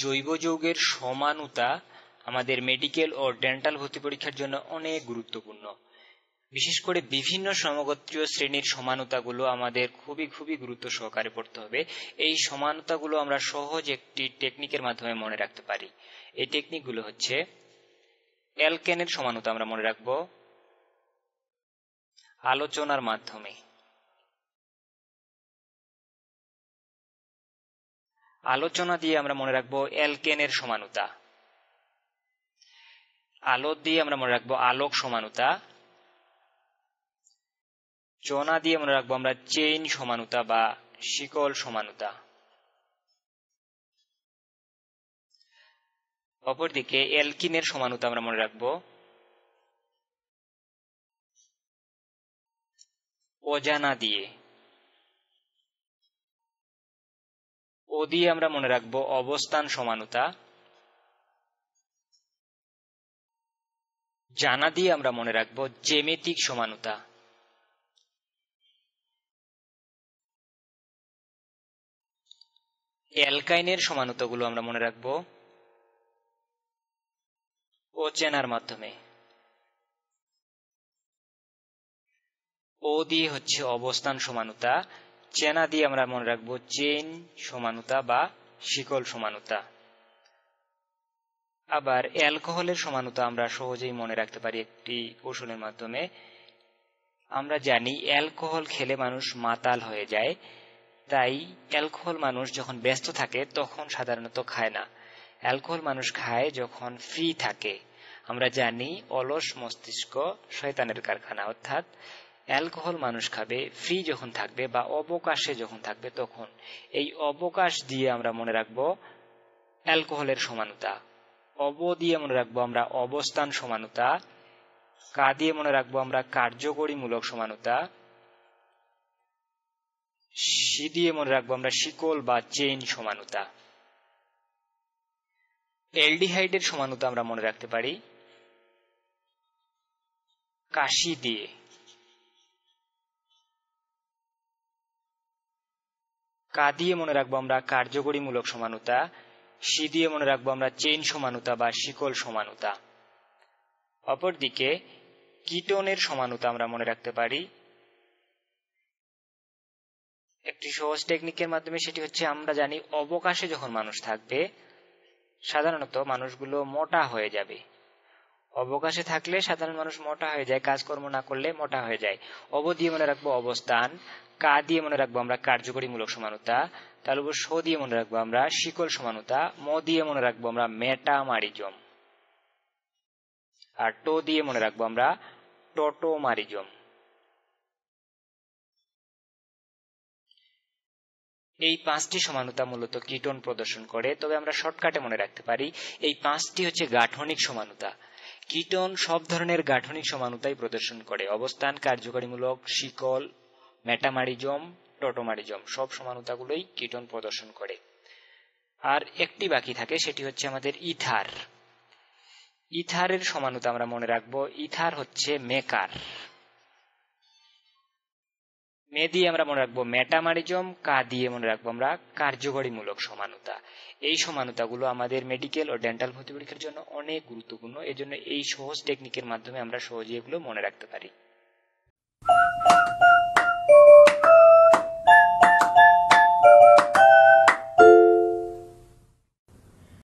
জৈব যৌগের সমানতা আমাদের মেডিকেল ও ডেন্টাল ভর্তি পরীক্ষার জন্য অনেক গুরুত্বপূর্ণ বিশেষ করে বিভিন্ন সমগোত্রীয় শ্রেণীর সমানতাগুলো আমাদের খুবই খুবই গুরুত্ব সহকারে পড়তে হবে এই সমানতাগুলো আমরা সহজ একটি টেকনিকের মাধ্যমে মনে রাখতে পারি এই টেকনিকগুলো হচ্ছে অ্যালকেনের সমানতা আমরা মনে রাখব আলোচনার মাধ্যমে আলোচনা দিয়ে আমরা মনে রাখবো এলকেনের সমানুতা আলো দিয়ে আমরা মনে রাখবো আলোক সমানুতা চনা দিয়ে মনে রাখবো আমরা চেইন সমানুতা বা শিকল সমানুতা অপরদিকে এলকিনের সমানুতা আমরা মনে রাখবো অজানা দিয়ে ও দিয়ে আমরা মনে রাখব অবস্থান সমানতা জানা দিয়ে আমরা মনে রাখব জেমেতিক সমানতা অ্যালকাইনের সমানতাগুলো আমরা মনে রাখব ও চেনার মাধ্যমে ও দিয়ে হচ্ছে অবস্থান সমানতা চেনা দিয়ে আমরা মনে রাখবো চেন সমানুতা বা শিকল সমানুতা আবার অ্যালকোহলের সমানুতা আমরা সহজেই মনে রাখতে পারি একটি কৌশলের মাধ্যমে আমরা জানি অ্যালকোহল খেলে মানুষ মাতাল হয়ে যায় তাই অ্যালকোহল মানুষ যখন ব্যস্ত থাকে তখন সাধারণত খায় না অ্যালকোহল মানুষ খায় যখন ফ্রি থাকে আমরা জানি অলস মস্তিষ্ক শয়তানের কারখানা অর্থাৎ অ্যালকোহল মানুষ খাবে ফ্রি যখন থাকবে বা অবকাশে যখন থাকবে তখন এই অবকাশ দিয়ে আমরা মনে রাখবো অ্যালকোহলের সমানতা অব দিয়ে মনে রাখবো আমরা অবস্থান সমানতা কা দিয়ে মনে রাখবো আমরা কার্যকরীমূলক সমানতা সি দিয়ে মনে রাখবো আমরা শিকল বা চেইন সমানতা এলডিহাইডের সমানতা আমরা মনে রাখতে পারি কাশি দিয়ে কা দিয়ে মনে রাখবো আমরা কার্যকরীমূলক সমানুতা সি দিয়ে মনে রাখবো আমরা চেন সমানুতা বা শিকল সমানুতা অপরদিকে কিটনের সমানুতা আমরা মনে রাখতে পারি একটি সহজ টেকনিকের মাধ্যমে সেটি হচ্ছে আমরা জানি অবকাশে যখন মানুষ থাকবে সাধারণত মানুষগুলো মোটা হয়ে যাবে অবকাশে থাকলে সাধারণ মানুষ মোটা হয়ে যায় কাজকর্ম না করলে মোটা হয়ে যায় অব দিয়ে মনে রাখবো অবস্থান কা দিয়ে মনে রাখবো আমরা কার্যকরীমূলক সমানতা তার উপর শো দিয়ে মনে রাখবো আমরা শিকল সমানতা ম দিয়ে মনে রাখবো আমরা মেটা মারিজম আর টো দিয়ে মনে রাখবো আমরা টোটো মারিজম এই পাঁচটি সমানতা মূলত কীটন প্রদর্শন করে তবে আমরা শর্টকাটে মনে রাখতে পারি এই পাঁচটি হচ্ছে গাঠনিক সমানতা কীটন সব ধরনের গাঠনিক সমানতাই প্রদর্শন করে অবস্থান কার্যকারীমূলক শিকল ম্যাটামারিজম টোটোমারিজম সব সমানতাগুলোই কীটন প্রদর্শন করে আর একটি বাকি থাকে সেটি হচ্ছে আমাদের ইথার ইথারের সমানতা আমরা মনে রাখবো ইথার হচ্ছে মেকার মে দিয়ে আমরা মনে রাখবো ম্যাটামারিজম কা দিয়ে মনে রাখবো আমরা কার্যকরীমূলক সমানতা এই সমানতাগুলো আমাদের মেডিকেল ও ডেন্টাল ভর্তি পরীক্ষার জন্য অনেক গুরুত্বপূর্ণ এজন্য এই সহজ টেকনিকের মাধ্যমে আমরা সহজে এগুলো মনে রাখতে পারি